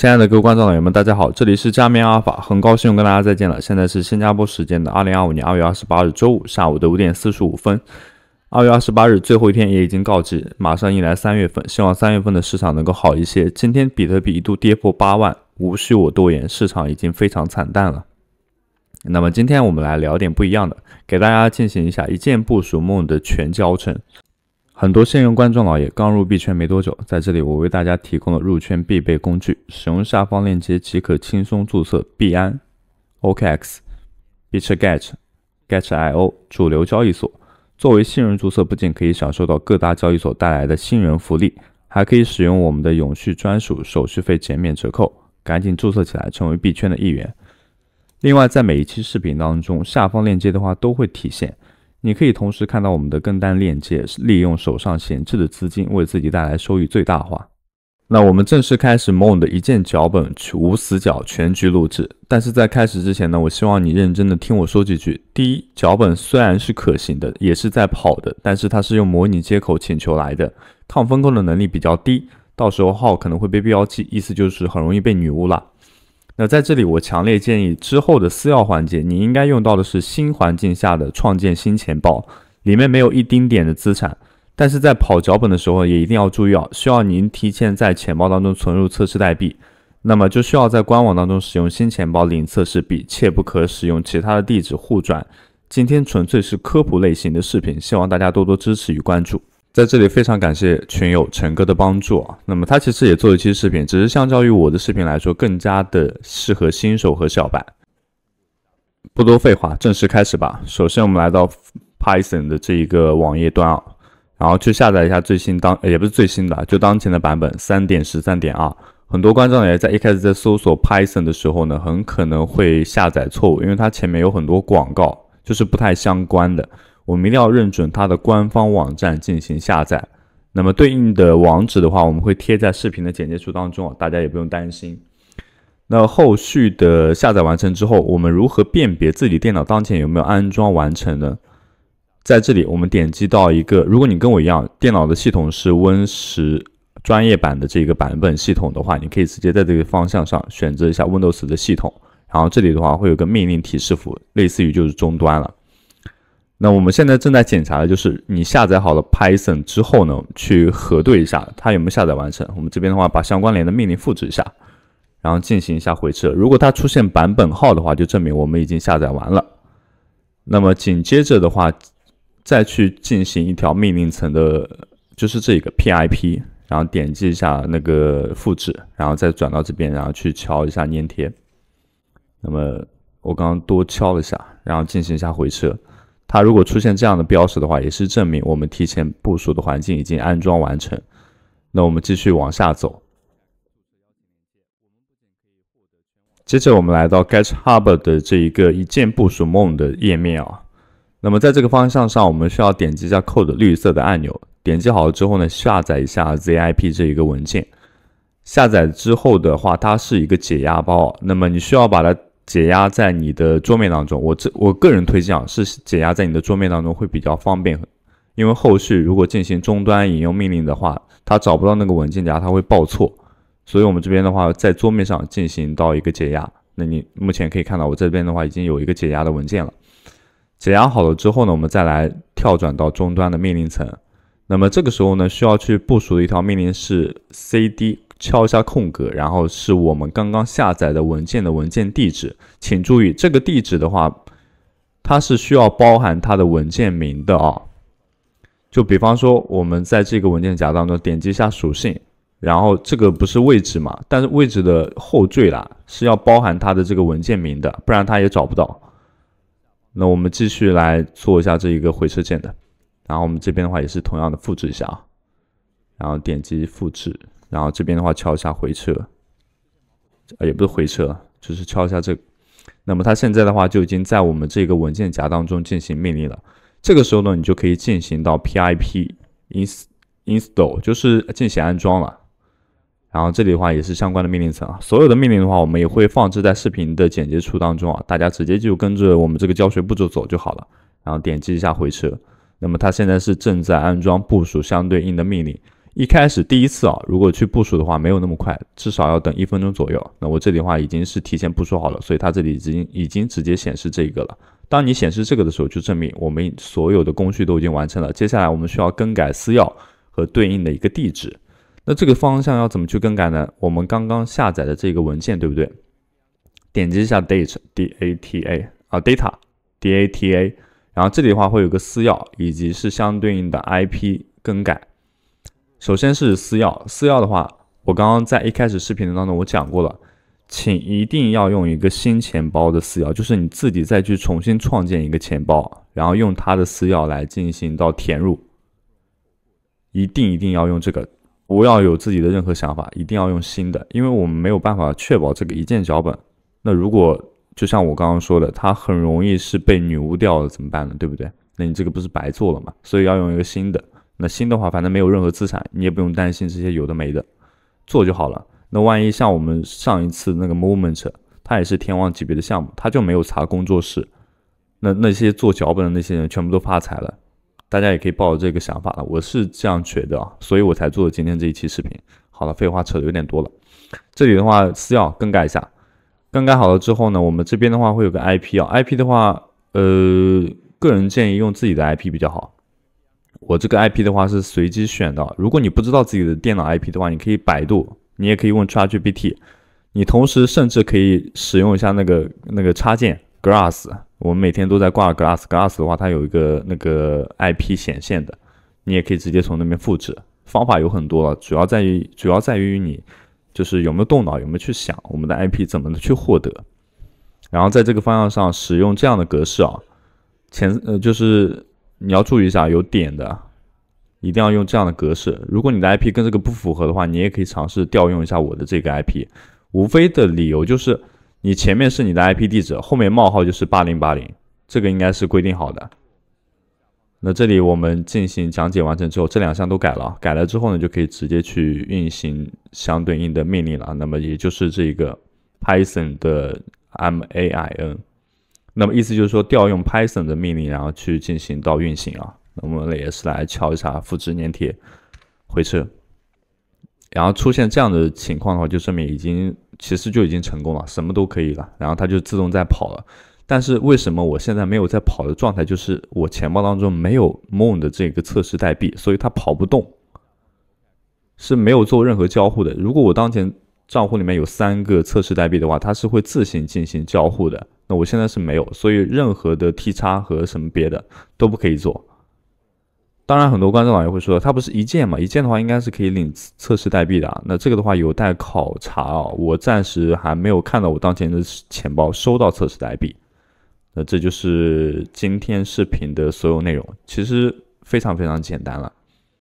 亲爱的各位观众老爷们，大家好，这里是加冕阿尔法，很高兴跟大家再见了。现在是新加坡时间的二零二五年二月二十八日周五下午的五点四十五分。二月二十八日最后一天也已经告急，马上迎来三月份，希望三月份的市场能够好一些。今天比特币一度跌破八万，无需我多言，市场已经非常惨淡了。那么今天我们来聊点不一样的，给大家进行一下一键部署梦的全教程。很多新人观众老爷刚入币圈没多久，在这里我为大家提供了入圈必备工具，使用下方链接即可轻松注册币安、OKX、Bitget、g e t i o 主流交易所。作为新人注册，不仅可以享受到各大交易所带来的新人福利，还可以使用我们的永续专属手续费减免折扣，赶紧注册起来，成为币圈的一员。另外，在每一期视频当中，下方链接的话都会体现。你可以同时看到我们的跟单链接，利用手上闲置的资金，为自己带来收益最大化。那我们正式开始 Moon 的一键脚本去无死角全局录制。但是在开始之前呢，我希望你认真的听我说几句。第一，脚本虽然是可行的，也是在跑的，但是它是用模拟接口请求来的，抗风控的能力比较低，到时候号可能会被标记，意思就是很容易被女巫了。那在这里，我强烈建议之后的私钥环节，你应该用到的是新环境下的创建新钱包，里面没有一丁点的资产。但是在跑脚本的时候，也一定要注意啊，需要您提前在钱包当中存入测试代币。那么就需要在官网当中使用新钱包领测试币，切不可使用其他的地址互转。今天纯粹是科普类型的视频，希望大家多多支持与关注。在这里非常感谢群友陈哥的帮助啊。那么他其实也做一期视频，只是相较于我的视频来说，更加的适合新手和小白。不多废话，正式开始吧。首先我们来到 Python 的这一个网页端啊，然后去下载一下最新当，也不是最新的，就当前的版本三点十三点二。很多观众也在一开始在搜索 Python 的时候呢，很可能会下载错误，因为它前面有很多广告，就是不太相关的。我们一定要认准它的官方网站进行下载。那么对应的网址的话，我们会贴在视频的简介处当中，大家也不用担心。那后续的下载完成之后，我们如何辨别自己电脑当前有没有安装完成呢？在这里，我们点击到一个，如果你跟我一样，电脑的系统是 Win 十专业版的这个版本系统的话，你可以直接在这个方向上选择一下 Windows 的系统，然后这里的话会有个命令提示符，类似于就是终端了。那我们现在正在检查的就是你下载好了 Python 之后呢，去核对一下它有没有下载完成。我们这边的话，把相关联的命令复制一下，然后进行一下回车。如果它出现版本号的话，就证明我们已经下载完了。那么紧接着的话，再去进行一条命令层的，就是这个 pip，然后点击一下那个复制，然后再转到这边，然后去敲一下粘贴。那么我刚刚多敲了一下，然后进行一下回车。它如果出现这样的标识的话，也是证明我们提前部署的环境已经安装完成。那我们继续往下走。接着我们来到 GitHub 的这一个一键部署 m o d n 的页面啊。那么在这个方向上，我们需要点击一下 Code 绿色的按钮。点击好了之后呢，下载一下 ZIP 这一个文件。下载之后的话，它是一个解压包。那么你需要把它。解压在你的桌面当中，我这我个人推荐啊，是解压在你的桌面当中会比较方便，因为后续如果进行终端引用命令的话，它找不到那个文件夹，它会报错。所以我们这边的话，在桌面上进行到一个解压，那你目前可以看到我这边的话已经有一个解压的文件了。解压好了之后呢，我们再来跳转到终端的命令层。那么这个时候呢，需要去部署的一条命令是 cd。敲一下空格，然后是我们刚刚下载的文件的文件地址，请注意这个地址的话，它是需要包含它的文件名的啊。就比方说我们在这个文件夹当中点击一下属性，然后这个不是位置嘛？但是位置的后缀啦是要包含它的这个文件名的，不然它也找不到。那我们继续来做一下这一个回车键的，然后我们这边的话也是同样的复制一下啊，然后点击复制。然后这边的话敲一下回车，呃，也不是回车，就是敲一下这。那么它现在的话就已经在我们这个文件夹当中进行命令了。这个时候呢，你就可以进行到 pip inst install，就是进行安装了。然后这里的话也是相关的命令层啊，所有的命令的话我们也会放置在视频的剪辑处当中啊，大家直接就跟着我们这个教学步骤走就好了。然后点击一下回车，那么它现在是正在安装部署相对应的命令。一开始第一次啊，如果去部署的话，没有那么快，至少要等一分钟左右。那我这里的话已经是提前部署好了，所以它这里已经已经直接显示这个了。当你显示这个的时候，就证明我们所有的工序都已经完成了。接下来我们需要更改私钥和对应的一个地址。那这个方向要怎么去更改呢？我们刚刚下载的这个文件，对不对？点击一下 data d a t a 啊 data d a t a，然后这里的话会有个私钥以及是相对应的 IP 更改。首先是私钥，私钥的话，我刚刚在一开始视频的当中我讲过了，请一定要用一个新钱包的私钥，就是你自己再去重新创建一个钱包，然后用它的私钥来进行到填入，一定一定要用这个，不要有自己的任何想法，一定要用新的，因为我们没有办法确保这个一键脚本，那如果就像我刚刚说的，它很容易是被女巫掉了，怎么办呢？对不对？那你这个不是白做了吗？所以要用一个新的。那新的话，反正没有任何资产，你也不用担心这些有的没的，做就好了。那万一像我们上一次那个 Movement，它也是天王级别的项目，他就没有查工作室，那那些做脚本的那些人全部都发财了。大家也可以抱着这个想法了，我是这样觉得啊，所以我才做今天这一期视频。好了，废话扯的有点多了，这里的话私钥更改一下，更改好了之后呢，我们这边的话会有个 IP，啊 IP 的话，呃，个人建议用自己的 IP 比较好。我这个 IP 的话是随机选的。如果你不知道自己的电脑 IP 的话，你可以百度，你也可以问 t GPT，你同时甚至可以使用一下那个那个插件 Glass。我们每天都在挂 Glass，Glass 的话它有一个那个 IP 显现的，你也可以直接从那边复制。方法有很多，主要在于主要在于你就是有没有动脑，有没有去想我们的 IP 怎么去获得。然后在这个方向上使用这样的格式啊，前呃就是。你要注意一下，有点的一定要用这样的格式。如果你的 IP 跟这个不符合的话，你也可以尝试调用一下我的这个 IP。无非的理由就是，你前面是你的 IP 地址，后面冒号就是八零八零，这个应该是规定好的。那这里我们进行讲解完成之后，这两项都改了，改了之后呢，就可以直接去运行相对应的命令了。那么也就是这个 Python 的 main。那么意思就是说，调用 Python 的命令，然后去进行到运行啊。那我们也是来敲一下，复制粘贴，回车。然后出现这样的情况的话，就证明已经其实就已经成功了，什么都可以了。然后它就自动在跑了。但是为什么我现在没有在跑的状态？就是我钱包当中没有 Moon 的这个测试代币，所以它跑不动，是没有做任何交互的。如果我当前账户里面有三个测试代币的话，它是会自行进行交互的。那我现在是没有，所以任何的 T x 和什么别的都不可以做。当然，很多观众老爷会说，它不是一件嘛？一件的话应该是可以领测试代币的。啊。那这个的话有待考察啊，我暂时还没有看到我当前的钱包收到测试代币。那这就是今天视频的所有内容，其实非常非常简单了。